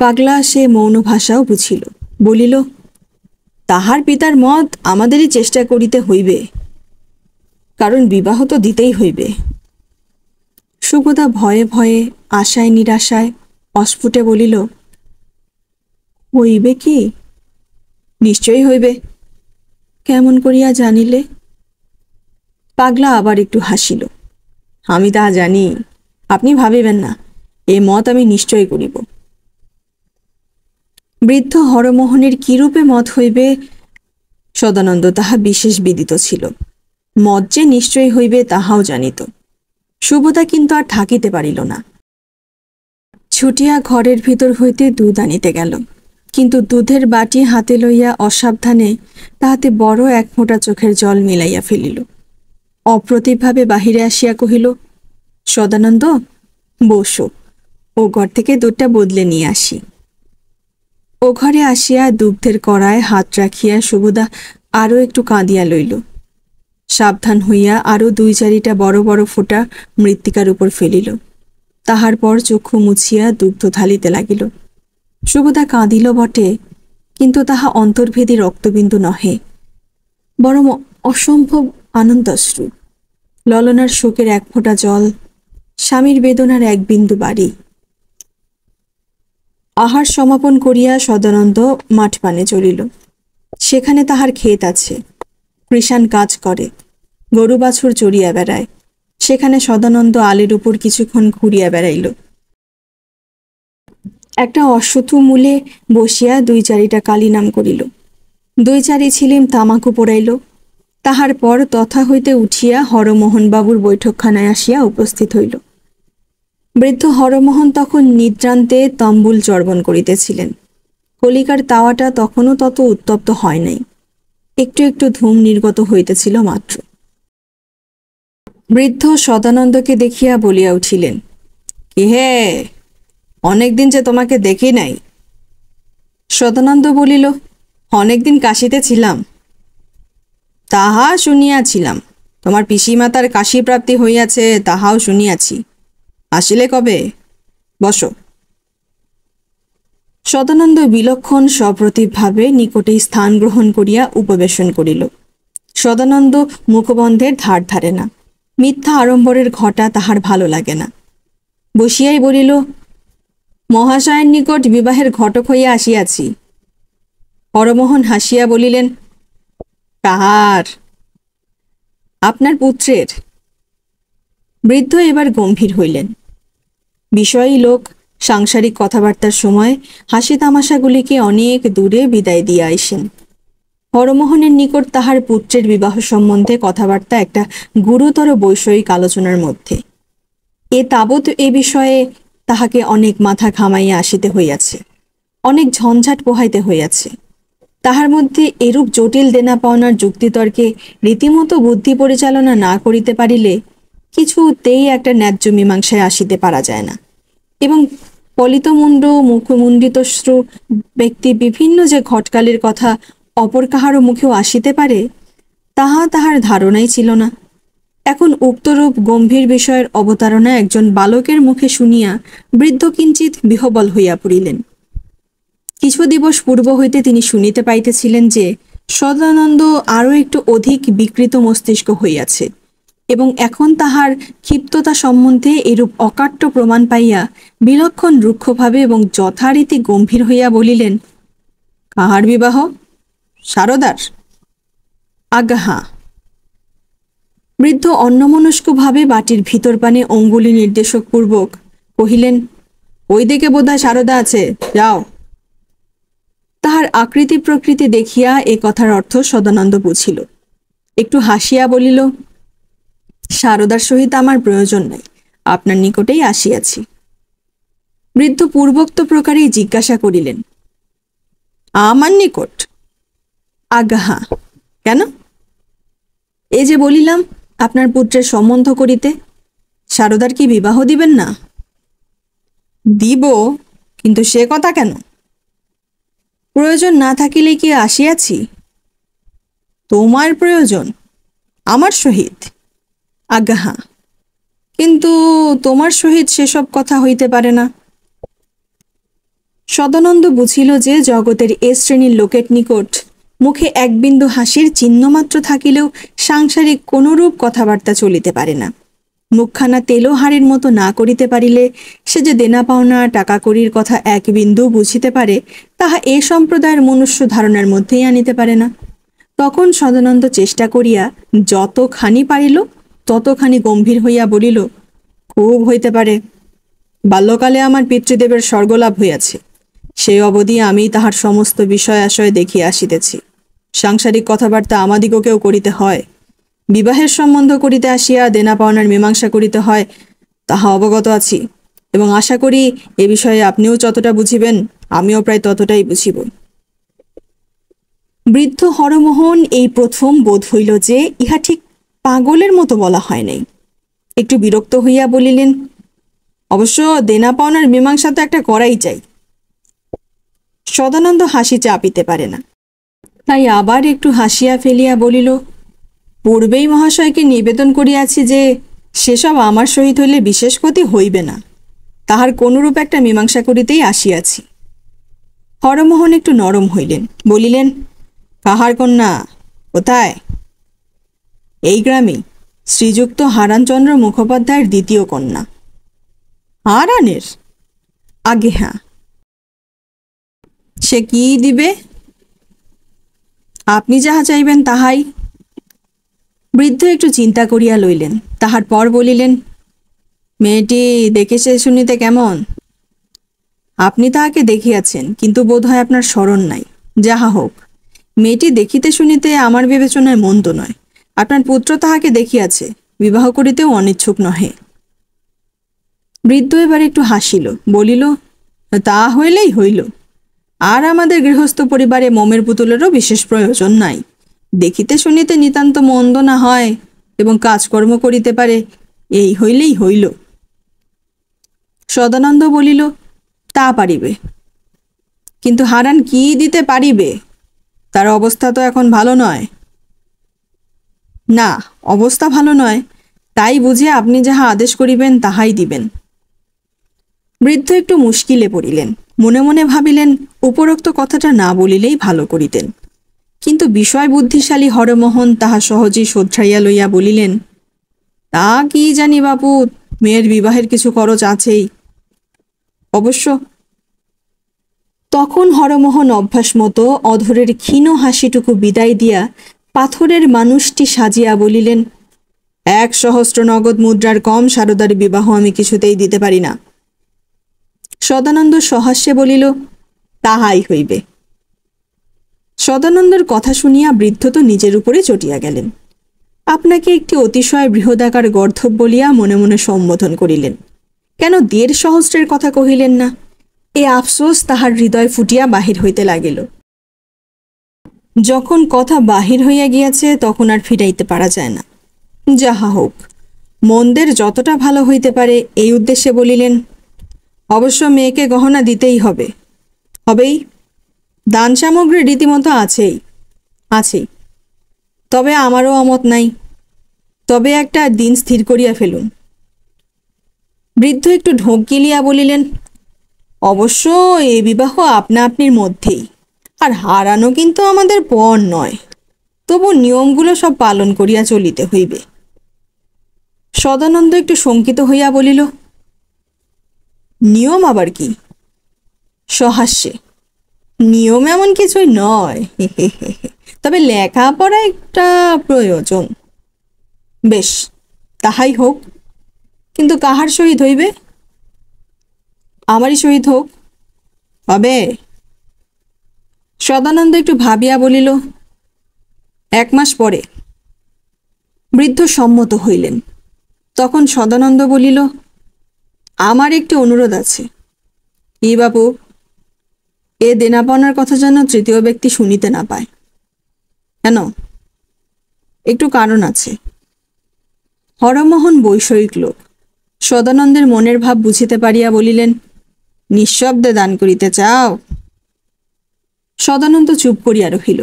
পাগলা সে মৌন ভাষাও বুঝিল বলিল তাহার পিতার মত আমাদেরই চেষ্টা করিতে হইবে কারণ বিবাহ তো দিতেই হইবে সুগদা ভয়ে ভয়ে আশায় নিরাশায় অস্ফুটে বলিল হইবে কি নিশ্চয়ই হইবে কেমন করিয়া জানিলে পাগলা আবার একটু হাসিল আমি তা জানি আপনি ভাবিবেন না এ মত আমি নিশ্চয় করিব বৃদ্ধ হরমোহনের কিরূপে মত হইবে সদানন্দ তাহা বিশেষ বিদিত ছিল মত যে নিশ্চয় হইবে তাহাও জানিত শুভতা কিন্তু আর থাকিতে পারিল না ছুটিয়া ঘরের ভিতর হইতে দুধ আনিতে গেল কিন্তু দুধের বাটি হাতে লইয়া অসাবধানে তাহাতে বড় এক ফোঁটা চোখের জল মিলাইয়া ফেলিল অপ্রতিভাবে বাহিরে আসিয়া কহিল সদানন্দ বসো ও ঘর থেকে দুধটা বদলে নিয়ে আসি ও ঘরে আসিয়া দুগ্ধের কড়ায় হাত রাখিয়া সুবুদা আরও একটু কাঁদিয়া লইল সাবধান হইয়া আরও দুই চারিটা বড় বড় ফোটা মৃত্তিকার উপর ফেলিল তাহার পর চক্ষু মুছিয়া দুগ্ধ ঢালিতে লাগিল সুবুদা কাঁদিল বটে কিন্তু তাহা অন্তর্ভেদী রক্তবিন্দু নহে বরং অসম্ভব আনন্দাশ্রু ললনার শোকের এক ফোঁটা জল স্বামীর বেদনার এক বিন্দু বাড়ি আহার সমাপন করিয়া সদানন্দ মাঠপানে চলিল সেখানে তাহার ক্ষেত আছে কৃষাণ কাজ করে গরু বাছুর চড়িয়া বেড়ায় সেখানে সদানন্দ আলের উপর কিছুক্ষণ ঘুরিয়া বেড়াইল একটা অশ্বথু মূলে বসিয়া দুই চারিটা কালী নাম করিল দুই চারি ছিলিম তামাকু পোড়াইল তাহার পর তথা হইতে উঠিয়া হরমোহনবাবুর বৈঠকখানায় আসিয়া উপস্থিত হইল বৃদ্ধ হরমোহন তখন নিদ্রান্তে তম্বুল চর্বণ করিতেছিলেন কলিকার তাওয়াটা তখনও তত উত্তপ্ত হয় নাই একটু একটু ধূম নির্গত হইতেছিল মাত্র বৃদ্ধ সদানন্দকে দেখিয়া বলিয়া উঠিলেন ইহে অনেকদিন যে তোমাকে দেখি নাই সদানন্দ বলিল অনেকদিন কাশিতে ছিলাম তাহা শুনিয়াছিলাম তোমার পিসিমাতার কাশি প্রাপ্তি হইয়াছে তাহাও শুনিয়াছি আসিলে কবে বসো সদানন্দ বিলক্ষণ সপ্রতিভাবে নিকটে স্থান গ্রহণ করিয়া উপবেশন করিল সদানন্দ মুখবন্ধের ধার ধারে না মিথ্যা আড়ম্বরের ঘটা তাহার ভালো লাগে না বসিয়াই বলিল মহাশয়ের নিকট বিবাহের ঘটক হইয়া আসিয়াছি হরমোহন হাসিয়া বলিলেন তাহার আপনার পুত্রের বৃদ্ধ এবার গম্ভীর হইলেন বিষয়ী লোক সাংসারিক কথাবার্তার সময় হাসি তামাশাগুলিকে অনেক দূরে বিদায় দিয়া আইসেন হরমোহনের নিকট তাহার পুত্রের বিবাহ সম্বন্ধে কথাবার্তা একটা গুরুতর বৈষয়িক আলোচনার মধ্যে এ তাবৎ এ বিষয়ে তাহাকে অনেক মাথা ঘামাইয়া আসিতে হইয়াছে অনেক ঝঞ্ঝাট পোহাইতে হইয়াছে তাহার মধ্যে এরূপ জটিল দেনা পাওনার যুক্তিতর্কে রীতিমতো বুদ্ধি পরিচালনা না করিতে পারিলে কিছুতেই একটা ন্যায্য মীমাংসায় আসিতে পারা যায় না এবং পলিতমুণ্ড মুখমুণ্ডিতশ্রু ব্যক্তি বিভিন্ন যে ঘটকালের কথা অপর কাহারও মুখেও আসিতে পারে তাহা তাহার ধারণাই ছিল না এখন উক্তরূপ গম্ভীর বিষয়ের অবতারণা একজন বালকের মুখে শুনিয়া বৃদ্ধ কিঞ্চিত বিহবল হইয়া পড়িলেন কিছু দিবস পূর্ব হইতে তিনি শুনিতে পাইতেছিলেন যে সদানন্দ আরও একটু অধিক বিকৃত মস্তিষ্ক হইয়াছে এবং এখন তাহার ক্ষিপ্ততা সম্বন্ধে এরূপ অকাট্য প্রমাণ পাইয়া বিলক্ষণ রুক্ষভাবে এবং যথারীতি গম্ভীর হইয়া বলিলেন কাহার বিবাহ সারদার আজ্ঞা বৃদ্ধ অন্যমনস্কভাবে বাটির ভিতর পানে অঙ্গুলি নির্দেশক পূর্বক কহিলেন ওই দিকে বোধহয় সারদা আছে যাও তাহার আকৃতি প্রকৃতি দেখিয়া এ কথার অর্থ সদানন্দ বুঝিল একটু হাসিয়া বলিল সারদার সহিত আমার প্রয়োজন নাই আপনার নিকটেই আসিয়াছি বৃদ্ধ পূর্বোক্ত প্রকারেই জিজ্ঞাসা করিলেন আমার নিকট আগাহা হ্যাঁ। কেন এ যে বলিলাম আপনার পুত্রের সম্বন্ধ করিতে সারদার কি বিবাহ দিবেন না দিব কিন্তু সে কথা কেন প্রয়োজন না থাকিলে কি আসিয়াছি তোমার প্রয়োজন আমার সহিত আজ্ঞা হা হ্যাঁ। কিন্তু তোমার সহিত সেসব কথা হইতে পারে না সদানন্দ বুঝিল যে জগতের এ শ্রেণীর লোকের নিকট মুখে একবিন্দু হাসির চিহ্নমাত্র থাকিলেও সাংসারিক কোনোরূপ কথাবার্তা চলিতে পারে না মুখখানা তেলো মতো না করিতে পারিলে সে যে দেনা পাওনা টাকা করির কথা এক বিন্দু বুঝিতে পারে তাহা এ সম্প্রদায়ের মনুষ্য ধারণার মধ্যেই আনিতে পারে না তখন সদানন্দ চেষ্টা করিয়া যতখানি পারিল ততখানি গম্ভীর হইয়া বলিল খুব হইতে পারে বাল্যকালে আমার পিতৃদেবের স্বর্গলাভ হইয়াছে সেই অবধি আমি তাহার সমস্ত বিষয় আশয় দেখিয়া আসিতেছি সাংসারিক কথাবার্তা আমাদিগকেও করিতে হয় বিবাহের সম্বন্ধ করিতে আসিয়া দেনা পাওনার মীমাংসা করিতে হয় তাহা অবগত আছি এবং আশা করি এ বিষয়ে আপনিও যতটা বুঝিবেন আমিও প্রায় ততটাই বুঝিব বৃদ্ধ হরমোহন এই প্রথম বোধ হইল যে ইহা ঠিক পাগলের মতো বলা হয় নাই একটু বিরক্ত হইয়া বলিলেন অবশ্য দেনা পাওনার মীমাংসা তো একটা করাই চাই সদানন্দ হাসি চাপিতে পারে না তাই আবার একটু হাসিয়া ফেলিয়া বলিল পূর্বেই মহাশয়কে নিবেদন করিয়াছি যে সেসব আমার সহিত হইলে বিশেষ ক্ষতি হইবে না তাহার কোনরূপ একটা মীমাংসা করিতেই আসিয়াছি হরমোহন একটু নরম হইলেন বলিলেন কাহার কন্যা কোথায় এই গ্রামে শ্রীযুক্ত হারানচন্দ্র মুখোপাধ্যায়ের দ্বিতীয় কন্যা হারানের আগে হ্যাঁ সে কি দিবে আপনি যাহা চাইবেন তাহাই বৃদ্ধ একটু চিন্তা করিয়া লইলেন তাহার পর বলিলেন মেয়েটি দেখিছে শুনিতে কেমন আপনি তাহাকে দেখিয়াছেন কিন্তু বোধ হয় আপনার স্মরণ নাই যাহা হোক মেয়েটি দেখিতে শুনিতে আমার বিবেচনায় মন্দ নয় আপনার পুত্র তাহাকে দেখিয়াছে বিবাহ করিতেও অনিচ্ছুক নহে বৃদ্ধ এবার একটু হাসিল বলিল তা হইলেই হইল আর আমাদের গৃহস্থ পরিবারে মোমের পুতুলেরও বিশেষ প্রয়োজন নাই দেখিতে শুনিতে নিতান্ত মন্দ না হয় এবং কাজকর্ম করিতে পারে এই হইলেই হইল সদানন্দ বলিল তা পারিবে কিন্তু হারান কি দিতে পারিবে তার অবস্থা তো এখন ভালো নয় না অবস্থা ভালো নয় তাই বুঝে আপনি যাহা আদেশ করিবেন তাহাই দিবেন বৃদ্ধ একটু মুশকিলে পড়িলেন মনে মনে ভাবিলেন উপরোক্ত কথাটা না বলিলেই ভালো করিতেন কিন্তু বিষয় বুদ্ধিশালী হরমোহন তাহা সহজেই শোধরাইয়া লইয়া বলিলেন তা কি জানি বাপু মেয়ের বিবাহের কিছু খরচ আছেই অবশ্য তখন হরমোহন অভ্যাস মতো অধরের ক্ষীণ হাসিটুকু বিদায় দিয়া পাথরের মানুষটি সাজিয়া বলিলেন এক সহস্র নগদ মুদ্রার কম সারদার বিবাহ আমি কিছুতেই দিতে পারি না সদানন্দ সহাস্যে বলিল তাহাই হইবে সদানন্দের কথা শুনিয়া বৃদ্ধ তো নিজের উপরে চটিয়া গেলেন আপনাকে একটি অতিশয় বৃহদাকার গর্ধব বলিয়া মনে মনে সম্বোধন করিলেন কেন দেড় সহস্রের কথা কহিলেন না এ আফসোস তাহার হৃদয় ফুটিয়া বাহির হইতে লাগিল যখন কথা বাহির হইয়া গিয়াছে তখন আর ফিরাইতে পারা যায় না যাহা হোক মন্দের যতটা ভালো হইতে পারে এই উদ্দেশ্যে বলিলেন অবশ্য মেয়েকে গহনা দিতেই হবে হবেই দান সামগ্রী রীতিমতো আছেই আছে তবে আমারও অমত নাই তবে একটা দিন স্থির করিয়া ফেলুন বৃদ্ধ একটু ঢোক গিলিয়া বলিলেন অবশ্য এ বিবাহ আপনা আপনির মধ্যেই আর হারানো কিন্তু আমাদের পণ নয় তবু নিয়মগুলো সব পালন করিয়া চলিতে হইবে সদানন্দ একটু শঙ্কিত হইয়া বলিল নিয়ম আবার কি সহাস্যে নিয়ম এমন কিছুই নয় [laughs] তবে লেখাপড়া একটা প্রয়োজন বেশ তাহাই হোক কিন্তু কাহার শহীদ হইবে আমারই শহীদ হোক হবে সদানন্দ একটু ভাবিয়া বলিল এক মাস পরে বৃদ্ধ সম্মত হইলেন তখন সদানন্দ বলিল আমার একটি অনুরোধ আছে ই বাবু এ দেনাপাওনার কথা যেন তৃতীয় ব্যক্তি শুনিতে না পায় কেন একটু কারণ আছে হরমোহন বৈষয়িক লোক সদানন্দের মনের ভাব বুঝিতে পারিয়া বলিলেন নিঃশব্দে দান করিতে চাও সদানন্দ চুপ করিয়া রহিল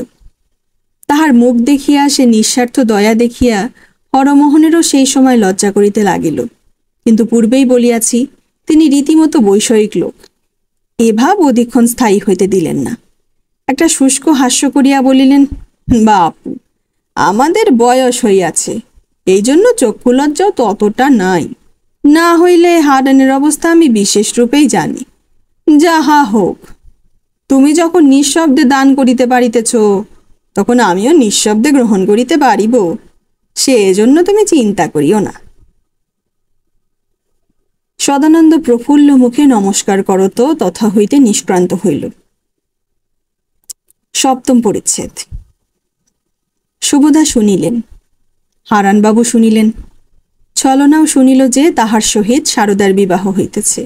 তাহার মুখ দেখিয়া সে নিঃস্বার্থ দয়া দেখিয়া হরমোহনেরও সেই সময় লজ্জা করিতে লাগিল কিন্তু পূর্বেই বলিয়াছি তিনি রীতিমতো বৈষয়িক লোক এ ভাব অধিক্ষণ স্থায়ী হইতে দিলেন না একটা শুষ্ক হাস্য করিয়া বলিলেন বাপু আমাদের বয়স হইয়াছে এই জন্য চক্ষুলজ্জাও ততটা নাই না হইলে হারানের অবস্থা আমি বিশেষ রূপেই জানি যাহা হোক তুমি যখন নিঃশব্দে দান করিতে পারিতেছ তখন আমিও নিঃশব্দে গ্রহণ করিতে পারিব সে এজন্য তুমি চিন্তা করিও না সদানন্দ প্রফুল্ল মুখে নমস্কার করত তথা হইতে নিষ্ক্রান্ত হইল সপ্তম পরিচ্ছেদ সুবোধা শুনিলেন হারানবাবু শুনিলেন ছলনাও শুনিল যে তাহার সহিত সারদার বিবাহ হইতেছে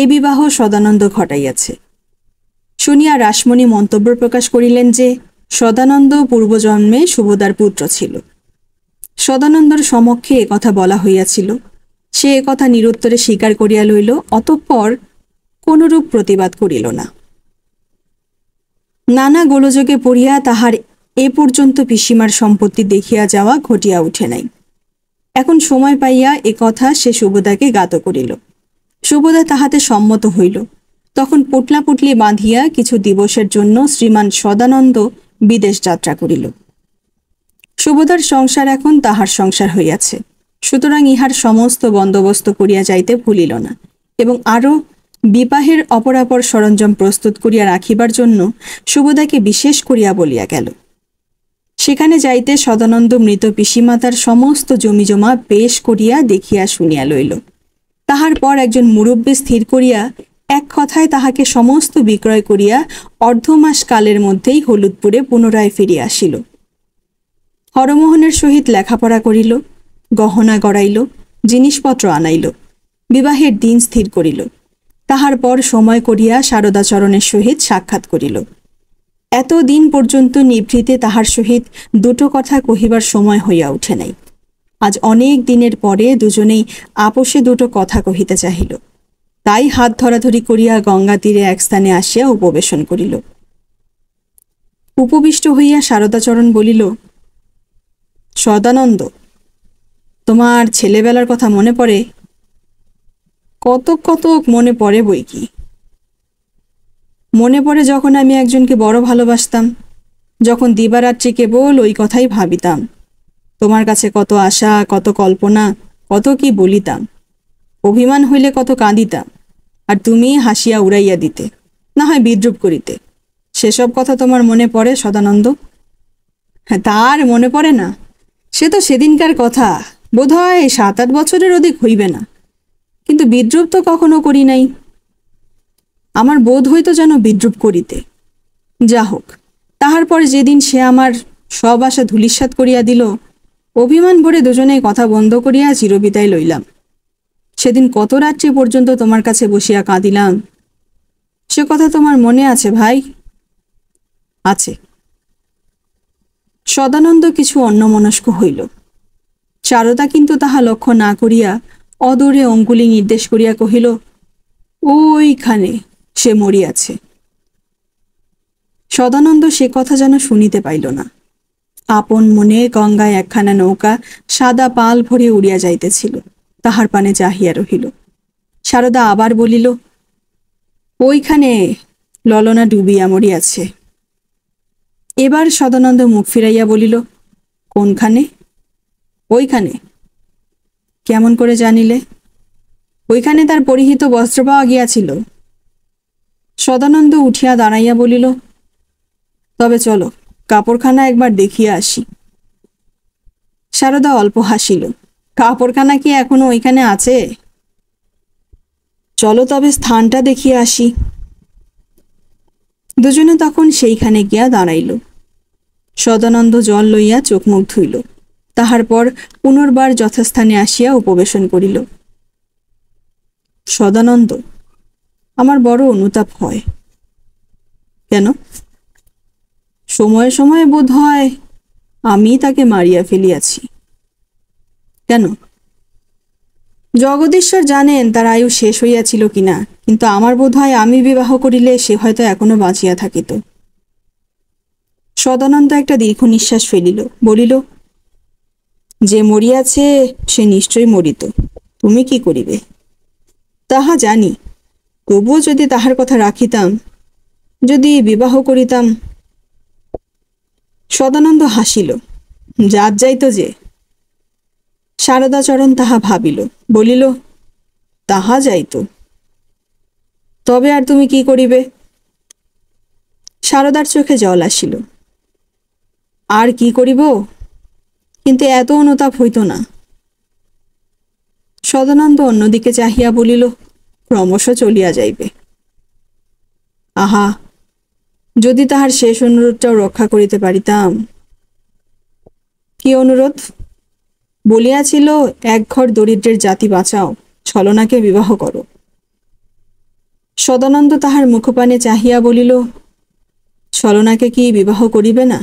এ বিবাহ সদানন্দ ঘটাইয়াছে শুনিয়া রাসমণি মন্তব্য প্রকাশ করিলেন যে সদানন্দ পূর্বজন্মে সুবোধার পুত্র ছিল সদানন্দর সমক্ষে কথা বলা হইয়াছিল সে কথা নিরুত্তরে স্বীকার করিয়া লইল অতঃপর কোনরূপ প্রতিবাদ করিল না নানা গোলযোগে পড়িয়া তাহার এ পর্যন্ত পিসিমার সম্পত্তি দেখিয়া যাওয়া ঘটিয়া উঠে নাই এখন সময় পাইয়া এ কথা সে সুবোদাকে গাত করিল সুবোদা তাহাতে সম্মত হইল তখন পুটলা পুটলি বাঁধিয়া কিছু দিবসের জন্য শ্রীমান সদানন্দ বিদেশ যাত্রা করিল সুবোদার সংসার এখন তাহার সংসার হইয়াছে সুতরাং ইহার সমস্ত বন্দোবস্ত করিয়া যাইতে ভুলিল না এবং আরও বিবাহের অপরাপর সরঞ্জাম প্রস্তুত করিয়া রাখিবার জন্য সুবোদাকে বিশেষ করিয়া বলিয়া গেল সেখানে যাইতে সদানন্দ মৃত পিসিমাতার সমস্ত জমিজমা বেশ করিয়া দেখিয়া শুনিয়া লইল তাহার পর একজন মুরব্বী স্থির করিয়া এক কথায় তাহাকে সমস্ত বিক্রয় করিয়া অর্ধমাস কালের মধ্যেই হলুদপুরে পুনরায় ফিরিয়া আসিল হরমোহনের সহিত লেখাপড়া করিল গহনা গড়াইল জিনিসপত্র আনাইল বিবাহের দিন স্থির করিল তাহার পর সময় করিয়া শারদাচরণের সহিত সাক্ষাৎ করিল এত দিন পর্যন্ত নিভৃতে তাহার সহিত দুটো কথা কহিবার সময় হইয়া উঠে নাই আজ অনেক দিনের পরে দুজনেই আপোষে দুটো কথা কহিতে চাহিল তাই হাত ধরাধরি করিয়া গঙ্গা তীরে এক স্থানে আসিয়া উপবেশন করিল উপবিষ্ট হইয়া শারদাচরণ বলিল সদানন্দ তোমার ছেলেবেলার কথা মনে পড়ে কতক কতক মনে পড়ে বই কি মনে পড়ে যখন আমি একজনকে বড় ভালোবাসতাম যখন দিবারাত্রি কেবল ওই কথাই ভাবিতাম তোমার কাছে কত আশা কত কল্পনা কত কি বলিতাম অভিমান হইলে কত কাঁদিতাম আর তুমি হাসিয়া উড়াইয়া দিতে না হয় বিদ্রুপ করিতে সেসব কথা তোমার মনে পড়ে সদানন্দ হ্যাঁ তার মনে পড়ে না সে তো সেদিনকার কথা বোধ হয় সাত আট বছরের অধিক হইবে না কিন্তু বিদ্রুপ তো কখনো করি নাই আমার বোধ হইত যেন বিদ্রুপ করিতে যা হোক তাহার পর যেদিন সে আমার সব আশা ধুলিস্বাত করিয়া দিল অভিমান ভরে দুজনে কথা বন্ধ করিয়া চিরবিদায় লইলাম সেদিন কত রাত্রি পর্যন্ত তোমার কাছে বসিয়া কাঁদিলাম সে কথা তোমার মনে আছে ভাই আছে সদানন্দ কিছু অন্যমনস্ক হইল চারদা কিন্তু তাহা লক্ষ্য না করিয়া অদরে অঙ্গুলি নির্দেশ করিয়া কহিল ওইখানে সে মরিয়াছে সদানন্দ সে কথা যেন শুনিতে পাইল না আপন মনে গঙ্গায় একখানা নৌকা সাদা পাল ভরে উড়িয়া যাইতেছিল তাহার পানে চাহিয়া রহিল সারদা আবার বলিল ওইখানে ললনা ডুবিয়া মরিয়াছে এবার সদানন্দ মুখ ফিরাইয়া বলিল কোনখানে ওইখানে কেমন করে জানিলে ওইখানে তার পরিহিত বস্ত্র পাওয়া গিয়াছিল সদানন্দ উঠিয়া দাঁড়াইয়া বলিল তবে চলো কাপড়খানা একবার দেখিয়া আসি সারদা অল্প হাসিল কাপড়খানা কি এখনো ওইখানে আছে চলো তবে স্থানটা দেখিয়ে আসি দুজনে তখন সেইখানে গিয়া দাঁড়াইল সদানন্দ জল লইয়া চোখ মুখ ধুইল তাহার পর পুনর্বার যথাস্থানে আসিয়া উপবেশন করিল সদানন্দ আমার বড় অনুতাপ হয় কেন সময়ে সময়ে বোধ হয় আমি তাকে মারিয়া ফেলিয়াছি কেন জগদীশ্বর জানেন তার আয়ু শেষ হইয়াছিল কিনা কিন্তু আমার বোধ হয় আমি বিবাহ করিলে সে হয়তো এখনো বাঁচিয়া থাকিত সদানন্দ একটা দীর্ঘ নিঃশ্বাস ফেলিল বলিল যে মরিয়াছে সে নিশ্চয়ই মরিত তুমি কি করিবে তাহা জানি তবুও যদি তাহার কথা রাখিতাম যদি বিবাহ করিতাম সদানন্দ হাসিল জাত যাইত যে শারদাচরণ তাহা ভাবিল বলিল তাহা যাইত তবে আর তুমি কি করিবে শারদার চোখে জল আসিল আর কি করিব কিন্তু এত অনুতাপ হইত না সদানন্দ অন্যদিকে চাহিয়া বলিল ক্রমশ চলিয়া যাইবে আহা যদি তাহার শেষ অনুরোধটাও রক্ষা করিতে পারিতাম কি অনুরোধ বলিয়াছিল এক ঘর দরিদ্রের জাতি বাঁচাও ছলনাকে বিবাহ করো সদানন্দ তাহার মুখপানে চাহিয়া বলিল ছলনাকে কি বিবাহ করিবে না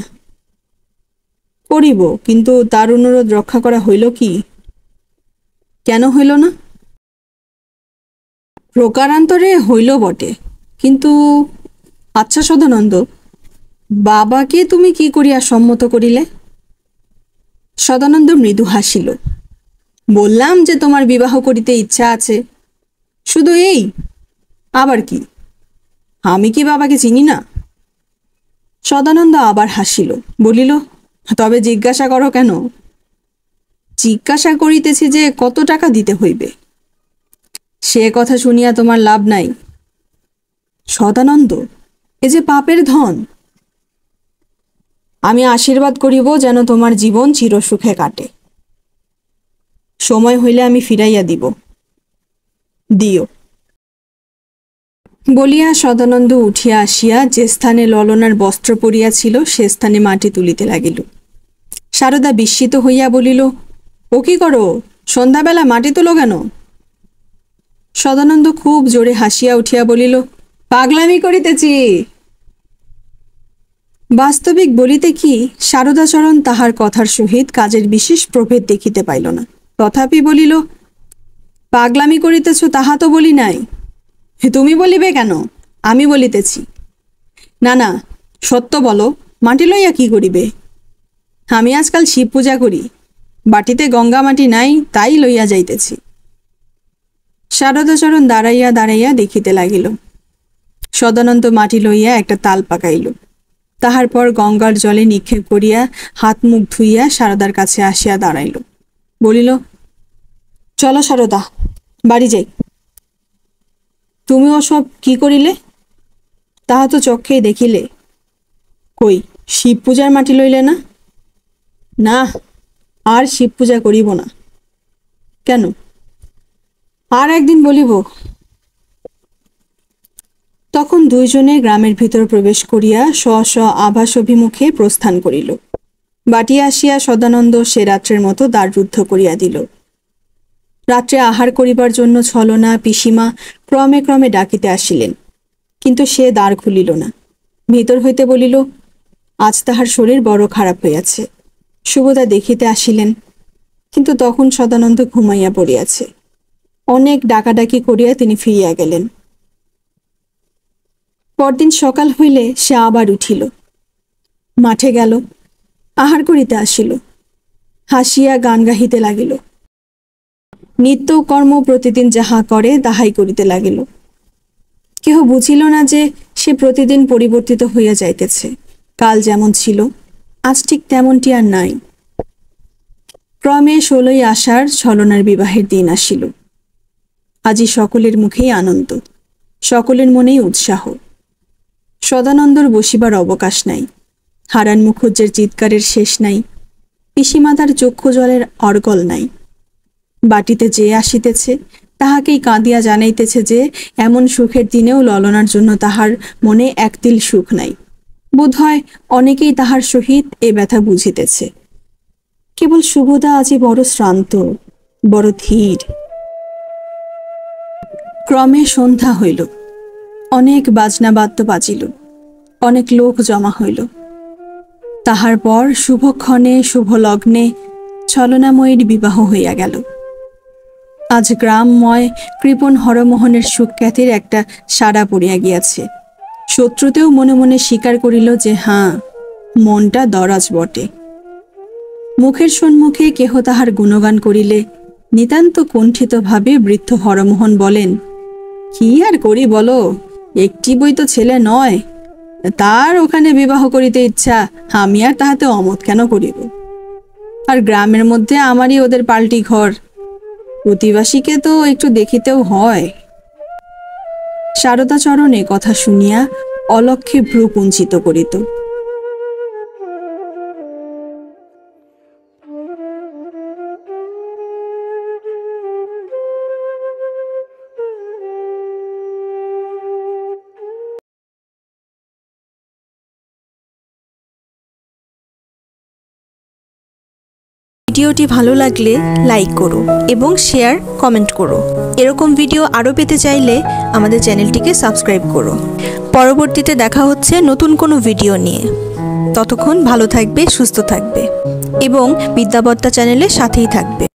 করিব কিন্তু তার অনুরোধ রক্ষা করা হইল কি কেন হইল না প্রকারান্তরে হইল বটে কিন্তু আচ্ছা সদানন্দ বাবাকে তুমি কি করিয়া সম্মত করিলে সদানন্দ মৃদু হাসিল বললাম যে তোমার বিবাহ করিতে ইচ্ছা আছে শুধু এই আবার কি আমি কি বাবাকে চিনি না সদানন্দ আবার হাসিল বলিল তবে জিজ্ঞাসা করো কেন জিজ্ঞাসা করিতেছি যে কত টাকা দিতে হইবে সে কথা শুনিয়া তোমার লাভ নাই সদানন্দ এ যে পাপের ধন আমি আশীর্বাদ করিব যেন তোমার জীবন চিরসুখে কাটে সময় হইলে আমি ফিরাইয়া দিব দিও বলিয়া সদানন্দ উঠিয়া আসিয়া যে স্থানে ললনার বস্ত্র পরিয়াছিল সে স্থানে মাটি তুলিতে লাগিল সারদা বিস্মিত হইয়া বলিল ও কি করো সন্ধ্যাবেলা মাটি তোলো কেন সদানন্দ খুব জোরে হাসিয়া উঠিয়া বলিল পাগলামি করিতেছি বাস্তবিক বলিতে কি শারদাচরণ তাহার কথার সহিত কাজের বিশেষ প্রভেদ দেখিতে পাইল না তথাপি বলিল পাগলামি করিতেছ তাহা তো বলি নাই তুমি বলিবে কেন আমি বলিতেছি না না সত্য বলো মাটি লইয়া কি করিবে আমি আজকাল শিব পূজা করি বাটিতে গঙ্গা মাটি নাই তাই লইয়া যাইতেছি শারদাচরণ দাঁড়াইয়া দাঁড়াইয়া দেখিতে লাগিল সদানন্দ মাটি লইয়া একটা তাল পাকাইল তাহার পর গঙ্গার জলে নিক্ষেপ করিয়া হাত মুখ ধুইয়া সারদার কাছে আসিয়া দাঁড়াইল বলিল চলো সারদা বাড়ি যাই তুমি ওসব কি করিলে তাহা তো চক্ষেই দেখিলে কই শিব পূজার মাটি লইলে না না আর শিব পূজা করিব না কেন আর একদিন বলিব তখন দুইজনে গ্রামের ভিতর প্রবেশ করিয়া স্ব স্ব আভাস অভিমুখে প্রস্থান করিল বাটি আসিয়া সদানন্দ সে রাত্রের মতো দ্বার রুদ্ধ করিয়া দিল রাত্রে আহার করিবার জন্য ছলনা পিসিমা ক্রমে ক্রমে ডাকিতে আসিলেন কিন্তু সে দ্বার খুলিল না ভিতর হইতে বলিল আজ তাহার শরীর বড় খারাপ হইয়াছে শুভদা দেখিতে আসিলেন কিন্তু তখন সদানন্দ ঘুমাইয়া পড়িয়াছে অনেক ডাকাডাকি করিয়া তিনি ফিরিয়া গেলেন পরদিন সকাল হইলে সে আবার উঠিল মাঠে গেল আহার করিতে আসিল হাসিয়া গান গাহিতে লাগিল নিত্য কর্ম প্রতিদিন যাহা করে তাহাই করিতে লাগিল কেহ বুঝিল না যে সে প্রতিদিন পরিবর্তিত হইয়া যাইতেছে কাল যেমন ছিল আজ ঠিক তেমনটি আর নাই ক্রমে ষোলোই আষাঢ় ছলনার বিবাহের দিন আসিল আজই সকলের মুখেই আনন্দ সকলের মনেই উৎসাহ সদানন্দর বসিবার অবকাশ নাই হারান মুখুজ্জের চিৎকারের শেষ নাই পিসিমাতার চক্ষু জলের অর্গল নাই বাটিতে যে আসিতেছে তাহাকেই কাঁদিয়া জানাইতেছে যে এমন সুখের দিনেও ললনার জন্য তাহার মনে একতিল সুখ নাই বোধ হয় অনেকেই তাহার সহিত এ ব্যথা বুঝিতেছে কেবল শুভদা আজ বড় শ্রান্ত বড় ধীর ক্রমে সন্ধ্যা হইল অনেক বাজনা বাদ্য বাজিল অনেক লোক জমা হইল তাহার পর শুভক্ষণে শুভলগ্নে ছলনাময়ীর বিবাহ হইয়া গেল আজ গ্রামময় কৃপণ হরমোহনের সুখ্যাতির একটা সাড়া পড়িয়া গিয়াছে শত্রুতেও মনে মনে স্বীকার করিল যে হ্যাঁ মনটা দরাজ বটে মুখের সম্মুখে কেহ তাহার গুণগান করিলে নিতান্ত কুণ্ঠিতভাবে বৃদ্ধ হরমোহন বলেন কি আর করি বলো একটি বই তো ছেলে নয় তার ওখানে বিবাহ করিতে ইচ্ছা আমি আর তাহাতে অমত কেন করিব আর গ্রামের মধ্যে আমারই ওদের পাল্টি ঘর প্রতিবাসীকে তো একটু দেখিতেও হয় শারদাচরণ কথা শুনিয়া অলক্ষে ভ্রু করিত ভিডিওটি ভালো লাগলে লাইক করো এবং শেয়ার কমেন্ট করো এরকম ভিডিও আরও পেতে চাইলে আমাদের চ্যানেলটিকে সাবস্ক্রাইব করো পরবর্তীতে দেখা হচ্ছে নতুন কোনো ভিডিও নিয়ে ততক্ষণ ভালো থাকবে সুস্থ থাকবে এবং বিদ্যাবত্তা চ্যানেলের সাথেই থাকবে